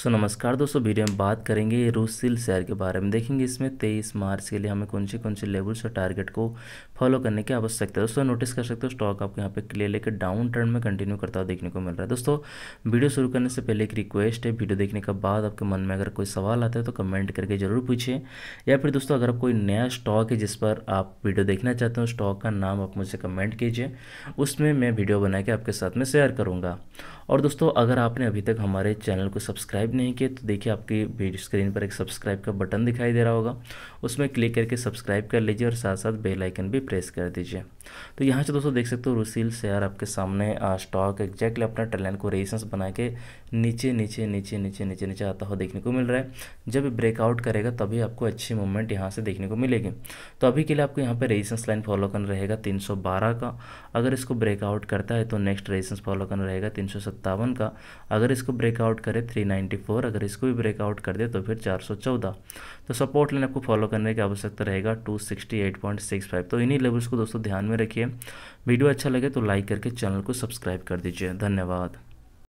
सो so, नमस्कार दोस्तों video में बात करेंगे रूसिल शेयर के बारे में देखेंगे इसमें 23 मार्च के लिए हमें कौन से कौन से लेवल्स और टारगेट को फॉलो करने की आवश्यकता है दोस्तों नोटिस कर सकते हो स्टॉक आपको यहाँ पे क्लियर लेकर डाउन ट्रेंड में कंटिन्यू करता हुआ देखने को मिल रहा है दोस्तों वीडियो शुरू करने से पहले एक रिक्वेस्ट है वीडियो देखने के बाद आपके मन में अगर कोई सवाल आता है तो कमेंट करके जरूर पूछिए या फिर दोस्तों अगर आप कोई नया स्टॉक है जिस पर आप वीडियो देखना चाहते हो स्टॉक का नाम आप मुझे कमेंट कीजिए उसमें मैं वीडियो बना के आपके साथ में शेयर करूँगा और दोस्तों अगर आपने अभी तक हमारे चैनल को सब्सक्राइब नहीं किया तो देखिए आपकी स्क्रीन पर एक सब्सक्राइब का बटन दिखाई दे रहा होगा उसमें क्लिक करके सब्सक्राइब कर लीजिए और साथ साथ बेलाइकन भी प्रेस कर दीजिए तो यहाँ से दोस्तों देख सकते हो रूसील शेयर आपके सामने स्टॉक एग्जैक्टली अपना ट्रेन को रेजिस्टेंस बना के नीचे नीचे नीचे नीचे नीचे नीचे आता हुआ देखने को मिल रहा है जब ब्रेकआउट करेगा तभी आपको अच्छी मूवमेंट यहाँ से देखने को मिलेगी तो अभी के लिए आपको यहाँ पर रेजिस्टेंस लाइन फॉलो करना रहेगा तीन का अगर इसको ब्रेकआउट करता है तो नेक्स्ट रेजिस्टेंस फॉलो करना रहेगा तीन का अगर इसको ब्रेकआउट करे थ्री अगर इसको भी ब्रेकआउट कर दे तो फिर चार तो सपोर्ट लाइन आपको फॉलो करने की आवश्यकता रहेगा टू तो इन्हीं लेवल्स को दोस्तों ध्यान में में रखिए वीडियो अच्छा लगे तो लाइक करके चैनल को सब्सक्राइब कर दीजिए धन्यवाद